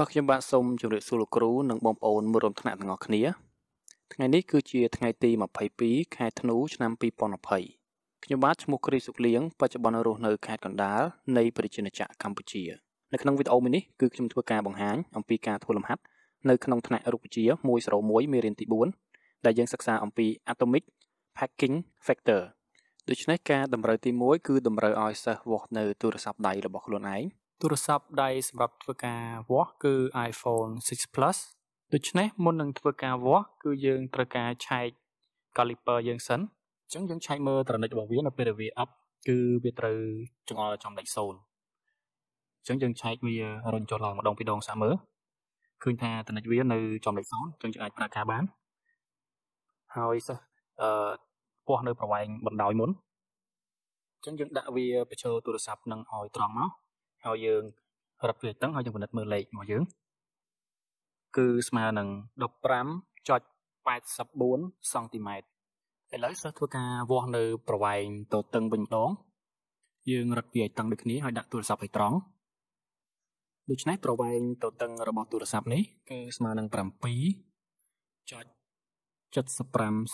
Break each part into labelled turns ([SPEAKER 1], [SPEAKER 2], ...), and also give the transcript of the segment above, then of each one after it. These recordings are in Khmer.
[SPEAKER 1] បាទខ្ញុំបាទសូមជម្រាបសួរលោកគ្រូនិងបងប្អូនមួយរួមថ្នាក់ទាំងអស់គ្នា ថ្ងៃនេះគឺជាថ្ងៃទី22ខែធ្នូឆ្នាំ2020ខ្ញុំបាទឈ្មោះគ្រីសុកលៀងបច្ចុប្បន្នរស់នៅខេត្តកណ្ដាលនៃប្រជាជនចក្រកម្ពុជានៅក្នុងវីដេអូមួយនេះគឺខ្ញុំធ្វើការបង្ហាញអំពីការធ្វើលំហាត់នៅក្នុងថ្នាក់រូបវិទ្យា101មេរៀនទី4ដែលយើងសិក្សាអំពី atomic packing factor ដូច្នេះការតម្រូវទី1គឺតម្រូវឲ្យសិស្សវាស់នៅទូរស័ព្ទដៃរបស់ខ្លួនឯងទូរស័ព្ទដៃសម្រាប់ធ្វើការវាស់គឺ iPhone 6 Plus ដូច្នេះមុននឹងធ្វើការវាស់គឺយើងត្រូវការឆែក caliper យើងសិនអញ្ចឹងយើងឆែកមើលត្រនិចរបស់វានៅពេលដែលវា up គឺវាត្រូវចង្អល់ចំលេខ0អញ្ចឹងយើងឆែកវារុញចុះឡើងម្ដងពីរដងសាមើលឃើញថាត្រនិចវានៅចំលេខ0អញ្ចឹងយើងអាចប្រើការបានហើយសោះអឺពោះនៅប្រវែងបណ្ដោយមុនអញ្ចឹងយើងដាក់វាបញ្ចូលទូរស័ព្ទនឹងឲ្យត្រង់មកហើយយើងរត់វាទាំងហើយយើងពិនិត្យមើលលេខរបស់យើងគឺស្មើនឹង15.84សង់ទីម៉ែត្រឥឡូវសិស្សធ្វើការវាស់នៅ ប្រវែងទៅតឹងវិញម្ដងយើងរត់វាឲ្យតឹងដូចគ្នាហើយដាក់ទូរស័ព្ទឲ្យត្រង់ដូច្នេះប្រវែងទៅតឹង របស់ទូរស័ព្ទនេះគឺស្មើនឹង7.75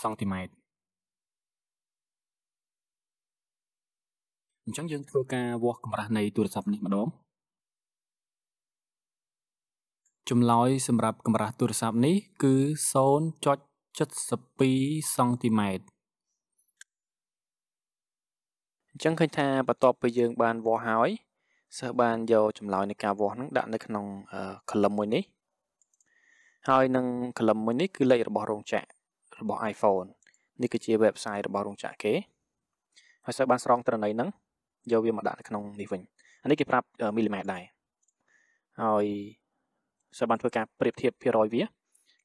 [SPEAKER 1] សង់ទីម៉ែត្រអញ្ចឹងយើងធ្វើការវាស់កម្រាស់នៃទូរស័ព្ទនេះម្ដងចម្លើយសម្រាប់កម្រាស់ទូរស័ព្ទនេះគឺ0.72សង់ទីម៉ែត្រអញ្ចឹងឃើញថាបន្ទាប់ពីយើង បានវាស់ហើយសិស្សបានយកចម្លើយនៃការវាស់នឹងដាក់នៅក្នុង column មួយនេះ ហើយនឹង column មួយនេះគឺលេខរបស់រោងចក្ររបស់ iPhone នេះគឺជា website របស់រោងចក្រគេ ហើយសិស្សបានស្រង់ទិន្នន័យហ្នឹងយកវាមកដាក់នៅក្នុងនេះវិញអានេះគេប្រាប់មីលីម៉ែត្រដែរហើយសិស្សបានធ្វើការប្រៀបធៀបភាគរយវា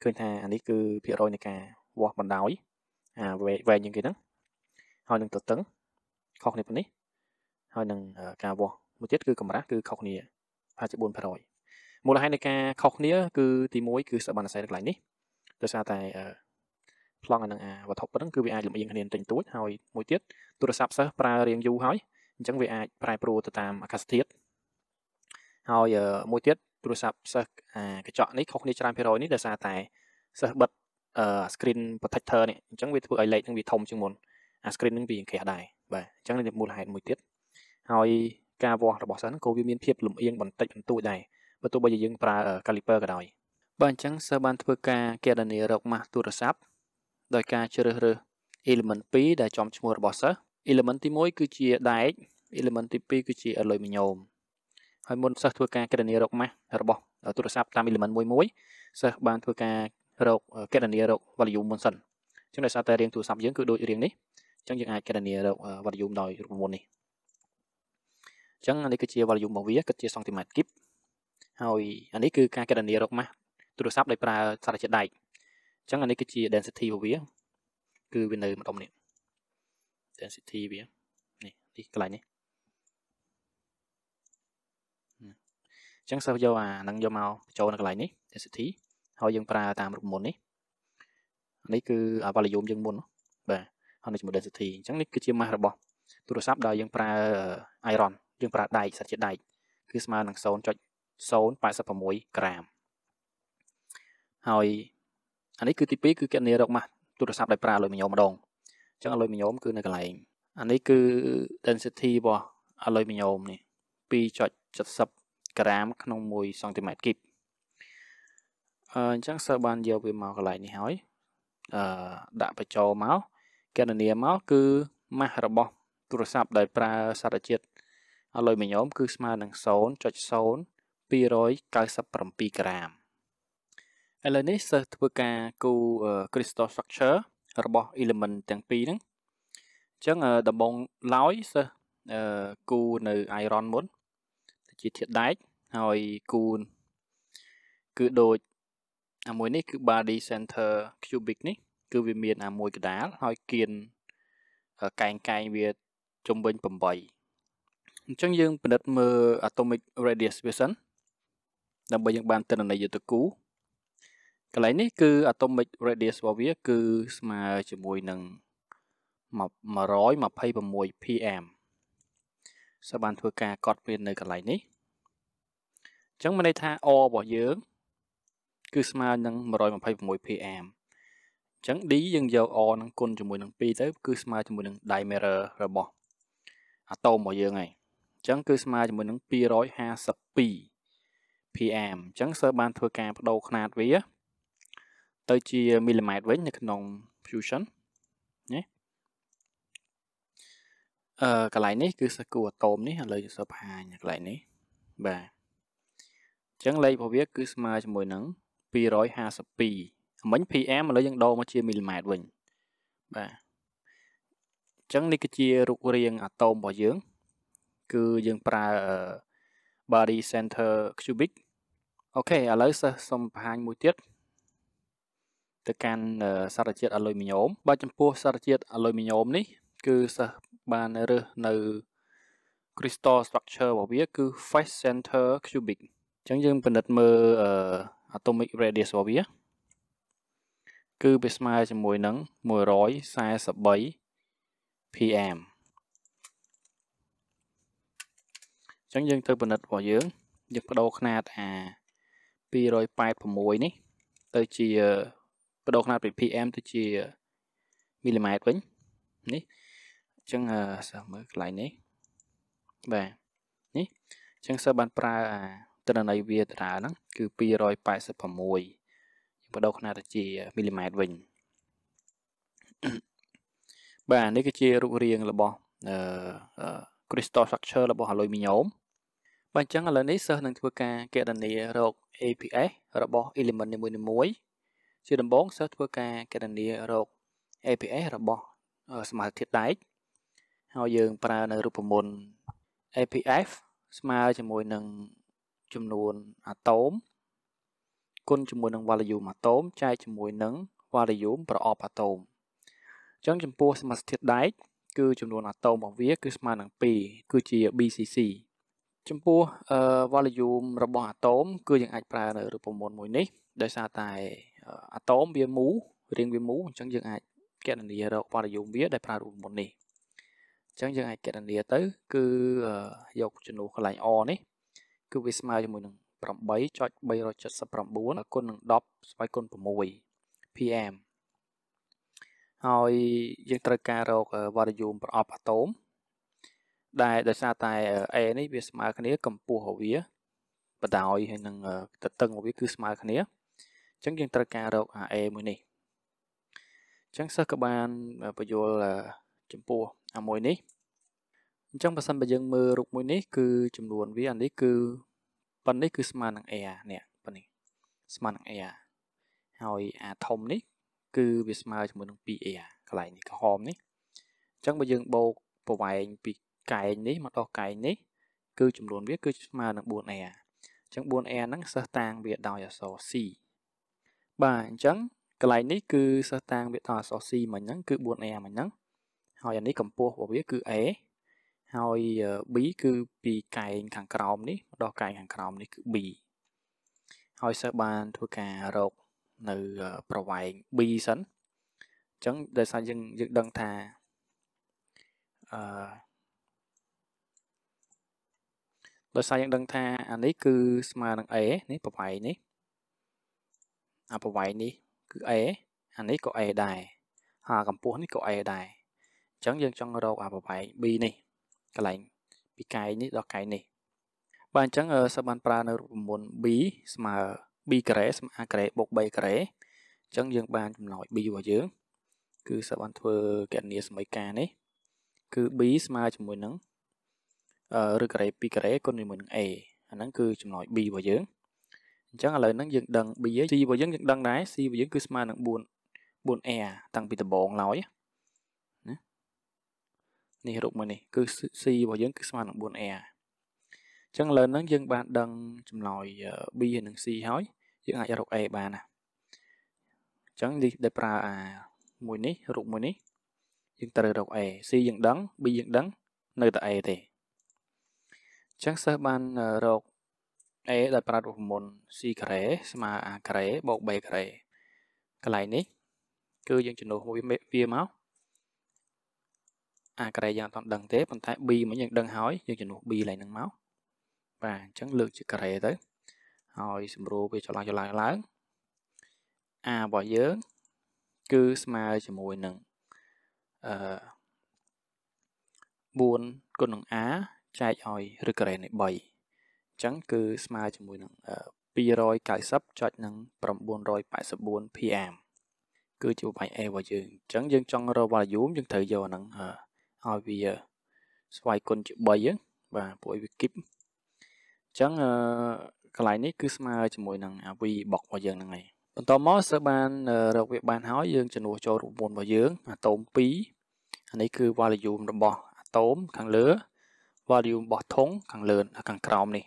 [SPEAKER 1] ឃើញថាអានេះគឺភាគរយនៃការវាស់បណ្ដោយអាវែងជាងគេហ្នឹងហើយនឹងទទឹងខុសគ្នាប៉ុណ្នេះហើយនឹងការវាស់មួយទៀតគឺកម្រាស់គឺខុសគ្នាប្រហែលជា4%មូលហេតុនៃការខុសគ្នា គឺ ទី1គឺសិស្សបានអាស្រ័យនៅកន្លែងនេះដោយសារតែប្លង់អានឹងអាវត្ថុប៉ុណ្ណឹងគឺវាអាចលំអៀងគ្នាបន្តិចតួចហើយមួយទៀតទូរស័ព្ទសិស្សប្រើរៀងយូរហើយអញ្ចឹងវាអាចប្រែប្រួលទៅតាមអាកាសធាតុហើយមួយទៀតទូរស័ព្ទសិស្សកញ្ចក់នេះខុសគ្នាច្រើនភាគរយនេះដោយសារតែសិស្សបិទ screen protector នេះអញ្ចឹងវាធ្វើឲ្យលេខនឹងវាធំជាងមុនអា screen នឹងវាក្រាស់ដែរបាទអញ្ចឹងនេះមូលហេតុមួយទៀតហើយការវាស់របស់សិស្សហ្នឹងក៏វាមានភាពលំអៀងបន្តិចបន្តួចដែរបើទោះបីជាយើងប្រើ caliper ក៏ដោយបាទអញ្ចឹងសិស្សបានធ្វើការកេតនារោគម៉ាស់ទូរស័ព្ទដោយការជ្រើសរើស element 2ដែលចំឈ្មោះរបស់សិស្ស element ទី1គឺជាដែក element ទី2គឺជាអលុយមីញ៉ូមហើយមុនសិស្សធ្វើការគណនារកម៉ាស់របស់ទូរស័ព្ទតាម element មួយមួយសិស្សបានធ្វើការរកគណនារក volume មុនសិនអញ្ចឹងដោយសារតែរៀងទូរស័ព្ទយើងគឺដូចរៀងនេះអញ្ចឹងយើងអាចគណនារក volume ដោយរូបមន្តនេះអញ្ចឹងនេះគឺជា volume របស់វាគិតជាសង់ទីម៉ែត្រគីបហើយអានេះគឺការគណនារកម៉ាស់ទូរស័ព្ទដោយប្រើសារធាតុដែកអញ្ចឹងអានេះគឺជា density របស់វា គឺវានៅម្ដុំនេះ density វានេះទីកន្លែងនេះអញ្ចឹងសិស្សយកអានឹងយកមកបញ្ចូលនៅកន្លែងនេះ density ហើយយើងប្រើតាមរូបមុននេះនេះគឺ volume យើងមុនបាទហើយនៅជាមួយ density អញ្ចឹងនេះគឺជា mass របស់ទូរស័ព្ទដែលយើងប្រើ iron យើងប្រើដែកសិតជាដែកគឺស្មើនឹង0.086ក្រាមហើយអានេះគឺទី2គឺគណនារកម៉ាស់ទូរស័ព្ទដែលប្រើអលុយមីញ៉ូមម្ដងចឹងអលុយមីញ៉ូមគឺនៅកន្លែងអានេះគឺ density របស់អលុយមីញ៉ូមនេះ2.70ក្រាមក្នុង1សង់ទីម៉ែត្រគីបអញ្ចឹងសិស្សបានយកវាមកកន្លែងនេះហើយអឺដាក់បញ្ចូលមកកណនាមកគឺម៉ាស់របស់ទូរស័ព្ទដែលប្រើសារជាតិអលុយមីញ៉ូមគឺស្មើនឹង0.0297ក្រាមឥឡូវនេះសិស្សធ្វើការគូ crystal structure របស់ element ទាំងពីរហ្នឹងអញ្ចឹងដំបងឡោយសិស្សគូនៅ iron មុនជាធាតុដែកហើយគូគឺដូចអាមួយនេះគឺ body center cubic នេះគឺវាមានអាមួយកដាលហើយកៀនកែងកែងវាជំវិញ8អញ្ចឹងយើងពិនិត្យមើល atomic radius វាសិនដើម្បីយើងបានទិន្នន័យយុទ្ធគូកន្លែងនេះគឺ atomic radius របស់វា គឺស្មើជាមួយនឹង126 pm សើបានធ្វើការកត់វានៅកន្លែងនេះអញ្ចឹងមានន័យថា O របស់យើងគឺស្មើនឹង126 pm អញ្ចឹង D យើងយក O នឹងគុណជាមួយនឹង2ទៅ គឺស្មើជាមួយនឹង diameter របស់អាតូមរបស់យើងហើយអញ្ចឹងគឺស្មើជាមួយនឹង252 pm អញ្ចឹងសើបានធ្វើការបដូរຂະຫນາດវាទៅជាមីលីម៉ែត្រវិញនៅក្នុង fusion ណាអឺកន្លែងនេះគឺសគូអាតូមនេះឥឡូវសើបហាញកន្លែងនេះបាទអញ្ចឹងលេខរបស់វាគឺស្មើជាមួយនឹង252មិញ PM ឥឡូវយើងដូរមកជាមីលីម៉ែត្រវិញបាទអញ្ចឹងនេះគឺជារូបរាងអាតូមរបស់យើង គឺយើងប្រើ body center cubic អូខេឥឡូវសិស្សសូមបង្ហាញមួយទៀតទៅកាន់សារជាតិអាលុយមីញ៉ូមបើចំពោះសារជាតិអាលុយមីញ៉ូមនេះ គឺសិស្សបានរើសនៅ crystal structure របស់វាគឺ face center cubic អញ្ចឹងយើងពិនិត្យមើល atomic radius របស់វាគឺវាស្មើជាមួយនឹង143 pm អញ្ចឹងយើងទៅពិនិត្យរបស់យើងយើងបដូរຂ្នាតអា286នេះទៅជាបដូរខ្នាតពី PM ទៅជាមីលីម៉ែត្រវិញនេះអញ្ចឹងសើមើលកន្លែងនេះបាទនេះអញ្ចឹងសើបានប្រើអាទិន្នន័យវាតារាហ្នឹងគឺ286បដូរខ្នាតទៅជាមីលីម៉ែត្រវិញបាទនេះគឺជារូបរាងរបស់អឺ crystal structure របស់ aluminum បាទអញ្ចឹងឥឡូវនេះសិស្សនឹងធ្វើការកណនារោគ APS របស់ element នីមួយៗជាដំបូងសិស្សធ្វើការកណនារោគ APS របស់សមាសធាតុដែកហើយយើងប្រើនៅរូបមន្ត APF ស្មើជាមួយនឹងចំនួនអាតូមគុណជាមួយនឹង volume អាតូមចែកជាមួយនឹង volume ប្រអប់អាតូមអញ្ចឹងចំពោះសមាសធាតុដែក គឺចំនួនអាតូមរបស់វា គឺស្មើនឹង2គឺជា BCC ចំពោះ volume របស់អាតូម គឺយើងអាចប្រើនៅរូបមន្តមួយនេះដោយសារតែអាតូមវាមូរាងវាមូអញ្ចឹងយើងអាចកណនារកបរិយោគវា ដែលប្រើរូបមន្តនេះអញ្ចឹងយើងអាចកណនាទៅ គឺយកចំនួនកន្លែងអនេះ គឺវាស្មើជាមួយនឹង8.379គុណនឹង10ស្វ័យគុណ6 pm ហើយយើងត្រូវការរកវត្តយូមប្រអប់អាតូម ដែលដោយសារតែ A នេះវាស្មើគ្នាកម្ពស់របស់វាបដោយហើយនឹងទទឹងរបស់វាគឺស្មើគ្នាអញ្ចឹងយើងត្រូវការរក RA មួយនេះអញ្ចឹងសិស្សក៏បានបញ្យល់ចំពោះអាមួយនេះអញ្ចឹងបើសិនបើយើងមើលរូបមួយនេះគឺចំនួនវាអានេះគឺប៉ុននេះគឺស្មើនឹង AR នេះប៉ុននេះស្មើនឹង AR ហើយអាធំនេះ គឺវាស្មើជាមួយនឹង 2AR កន្លែងនេះក្រហមនេះអញ្ចឹងបើយើងបូកប្រវែងពីកែងនេះមកដល់កែងនេះ គឺ ចំនួនវាគឺស្មើនឹង 4AR អញ្ចឹង 4AR ហ្នឹងសិស្សតាំងវាដោយអក្សរ C បាទអញ្ចឹងកន្លែងនេះគឺសិស្សតាំងវេតអសស៊ីមិញហ្នឹងគឺ 4a មិញហ្នឹងហើយអានេះកម្ពស់របស់វាគឺ a ហើយ b គឺពីកែងខាងក្រោមនេះម្ដងកែងខាងក្រោមនេះគឺ b ហើយសិស្សបានធ្វើការរកនៅប្រវែង b សិនអញ្ចឹងដោយសារយើងយើងដឹងថាអឺដោយសារយើងដឹងថាអានេះគឺ ស្មើនឹង a នេះប្រវែងនេះអាប្រវែងនេះ គឺ a អានេះក៏ a ដែរហើយកម្ពស់នេះក៏ a ដែរអញ្ចឹងយើងចង់រកអាប្រវែង b នេះកន្លែងពីកាយនេះដល់កាយនេះបាទអញ្ចឹងសិស្សបានប្រើនៅរូបមន្ត b ស្មើ b ការ៉េស្មើ a ការ៉េបូក b ការ៉េអញ្ចឹងយើងបានចំណោយ b របស់យើងគឺសិស្សបានធ្វើកណនីសមីការនេះគឺ b ស្មើជាមួយនឹងឬការ៉េ2ការ៉េគុណជាមួយនឹង a អាហ្នឹងគឺចំណោយ b របស់យើងអញ្ចឹងឥឡូវហ្នឹងយើងដឹង B ហើយ C របស់យើងយើងដឹងដែរ C របស់យើងគឺស្មើនឹង4 4R តាំងពីដំបូងឡើយណានេះរូបមួយនេះគឺ C របស់យើងគឺស្មើនឹង 4R អញ្ចឹងឥឡូវហ្នឹងយើងបានដឹងចម្លើយ B ហើយនិង C ហើយយើងអាចរក A បានណាអញ្ចឹងនេះដែលប្រើអាមួយនេះរូបមួយនេះយើងត្រូវរក A C យើងដឹង B យើងដឹងនៅតែ A ទេអញ្ចឹងសិស្សបានរក A ដោយប្រើរូបមន្ត C ការ៉េស្មើ A ការ៉េបូក B ការ៉េកន្លែងនេះ គឺយើងចំនួនវាវាមក A ការ៉េយើងអត់ដឹងទេប៉ុន្តែ B មិនយើងដឹងហើយយើងចំនួន B ឡើងហ្នឹងមកបាទអញ្ចឹងលើកជាការ៉េទៅហើយសម្រួលវាចលឡើងចលឡើងឡើង A របស់យើង គឺស្មើជាមួយនឹងអឺ4គុណនឹង A ចែកឲ្យឬការ៉េនេះ3អញ្ចឹងគឺស្មើជាមួយនឹង290ចុចនឹង984 pm គឺជាបំផាញ់ A របស់យើងអញ្ចឹងយើងចង់រក volume យើងត្រូវយកហ្នឹងឲ្យវាស្វ័យគុណជា3ហ្នឹងបាទពួកវាគីបអញ្ចឹងកន្លែងនេះគឺស្មើជាមួយនឹង V box របស់យើងហ្នឹងឯងបន្តមកសើបានរកវាបានហើយយើងជំនួសចូលរូបមន្តរបស់យើងអាតូម2អានេះគឺ volume របស់អាតូមខាងលើ volume របស់ធុងខាងលើ ខាងក្រោមនេះ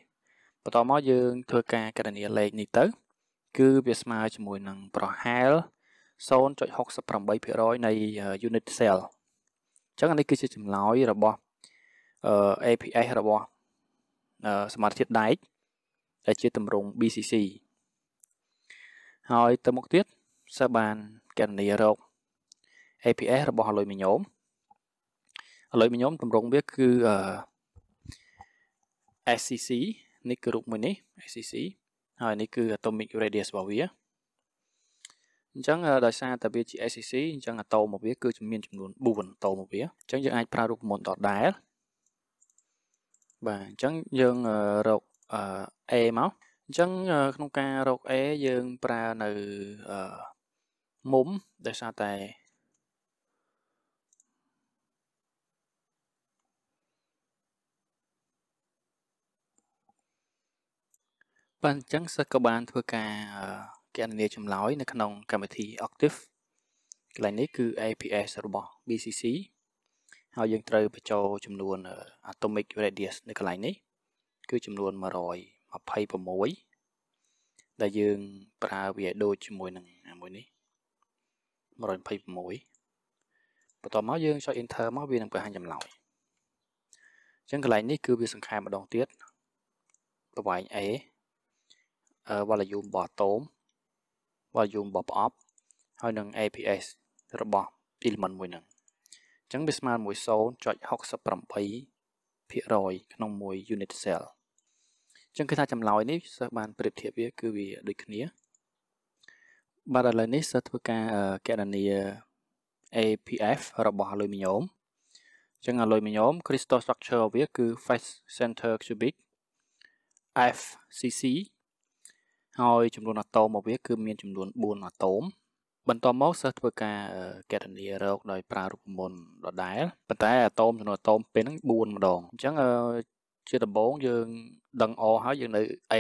[SPEAKER 1] បន្តមកយើងធ្វើការកណនាលេខនេះទៅគឺវាស្មើជាមួយនឹងប្រហែល0.68%នៃ unit cell អញ្ចឹងអានេះគឺជាចម្លើយរបស់ APS របស់សមាជិកដែកដែលជាទម្រង់ BCC ហើយទៅមុខទៀតសិស្សបានកណនីរោគ APS របស់អលុយមីញ៉ូមអលុយមីញ៉ូមទម្រង់វាគឺ SCC នេះគឺរូបមួយនេះ SCC ហើយនេះគឺ atomic radius របស់វាអញ្ចឹងដោយសារតែវាជា SCC អញ្ចឹងអាតូមរបស់វាគឺមានចំនួន4អាតូមរបស់វាអញ្ចឹងយើងអាចប្រើរូបមន្តដដែលបាទអញ្ចឹងយើងរក A មកអញ្ចឹងក្នុងការរក A យើងប្រើនៅមុំដោយសារតែបាទអញ្ចឹងសិស្សក៏បានធ្វើការគណនាចម្លើយនៅក្នុងកម្មវិធី Octave កន្លែងនេះគឺ APS របស់ BCC ហើយយើងត្រូវបញ្ចូលចំនួន atomic radius នៅកន្លែងនេះ គឺចំនួន126ដែលយើងប្រើវាដូចជាមួយនឹងមួយនេះ126បន្ទាប់មកយើងចុច enter មកវានឹងបង្ហាញចម្លើយអញ្ចឹងកន្លែងនេះគឺវាសង្ខេបម្ដងទៀតប្រវែង A volume របស់តូម volume របស់ប្រអប់ហើយនឹង APS របស់ element មួយហ្នឹងអញ្ចឹងវាស្មើមួយ0.68%ក្នុងមួយ unit cell អញ្ចឹងគឺថាចម្លើយនេះសិស្សបានប្រៀបធៀបវាគឺវាដូចគ្នាបាទឥឡូវនេះសិស្សធ្វើការកណនា APF របស់អលុយមីញ៉ូមអញ្ចឹងអលុយមីញ៉ូម crystal structure របស់វាគឺ face center cubic FCC ហើយចំនួនអាតូមរបស់វាគឺមានចំនួន4អាតូម បន្តមកសិស្សធ្វើការកណនារោគដោយប្រើរូបមន្តដដែលប៉ុន្តែអាតូមចំនួនអាតូមពេលហ្នឹង4ម្ដងអញ្ចឹងជាដំបូងយើងដឹងអហើយយើងនៅ A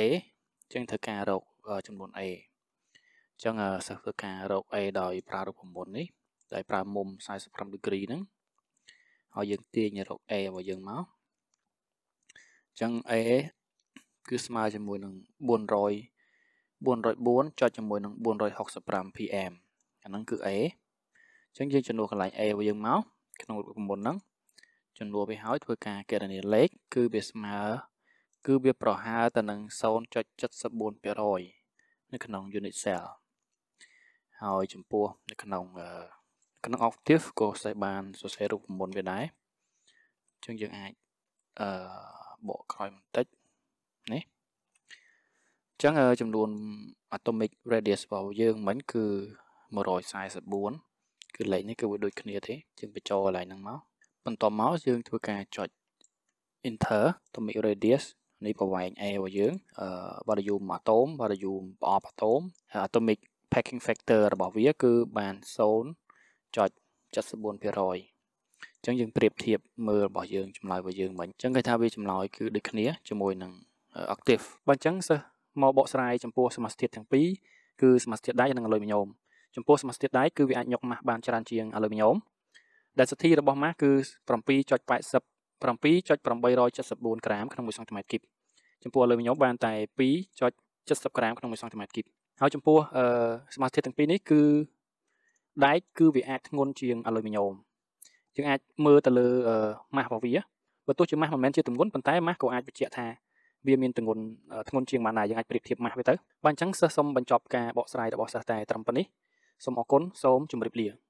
[SPEAKER 1] អញ្ចឹងធ្វើការរកចំនួន A អញ្ចឹងសិស្សធ្វើការរក A ដោយប្រើរូបមន្តនេះដោយប្រើមុំ45ដឺក្រីហ្នឹងហើយយើងទាញរក A របស់យើងមកអញ្ចឹង A គឺស្មើជាមួយនឹង400 404ចុចជាមួយនឹង465 pm អាហ្នឹងគឺ A អញ្ចឹងយើងជំនួសកន្លែង A របស់យើងមកក្នុងរូបមន្តហ្នឹងជំនួសវាហើយធ្វើការកណនាលេខគឺវាស្មើគឺវាប្រហែលទៅនឹង0.74%នៅក្នុង unit cell ហើយចំពោះនៅក្នុងក្នុង octave ក៏ស្ថិតបានសរសេររូបមន្តវាដែរអញ្ចឹងយើងអាចអឺបកក្រោយបន្តិចនេះចឹងចំនួន atomic radius របស់យើងមិញគឺ144គឺលេខនេះគឺវាដូចគ្នាទេយើងបញ្ចូលកន្លែងហ្នឹងមកបន្តមកយើងធ្វើការចុច enter atomic radius នេះប្រវែង A របស់យើងអឺ volume អាតូម volume ប្រអប់អាតូម atomic packing factor របស់វាគឺបាន0.74%អញ្ចឹងយើងប្រៀបធៀបមើលរបស់យើងចម្លើយរបស់យើងមិញអញ្ចឹងគេថាវាចម្លើយគឺដូចគ្នាជាមួយនឹង octave បើអញ្ចឹងសិស្សមកបកស្រាយចំពោះសមាសធាតុទាំងពីរគឺសមាសធាតុដែកនិងអលុយមីញ៉ូមចំពោះសមាសធាតុដែកគឺវាអាចញុកម៉ាស់បានច្រើនជាងអលុយមីញ៉ូមដែលសទ្ធិរបស់ម៉ាស់គឺ7.80 7.874ក្រាមក្នុង1សង់ទីម៉ែត្រគីបចំពោះអលុយមីញ៉ូមបានតែ2.70ក្រាមក្នុង1សង់ទីម៉ែត្រគីបហើយចំពោះអឺសមាសធាតុទាំងពីរនេះគឺដែកគឺវាអាចធ្ងន់ជាងអលុយមីញ៉ូមយើងអាចមើលទៅលើម៉ាស់របស់វាបើទោះជាម៉ាស់មិនមែនជាទម្ងន់ប៉ុន្តែម៉ាស់ក៏អាចបញ្ជាក់ថាវាមានទម្ងន់ធ្ងន់ជាងប៉ុន្មានណាយើងអាចប្រៀបធៀបម៉ាស់វាទៅបាទអញ្ចឹងសិស្សសូមបញ្ចប់ការបកស្រាយរបស់សិស្សតែត្រឹមប៉ុណ្នេះសូមអរគុណសូមជម្រាបលា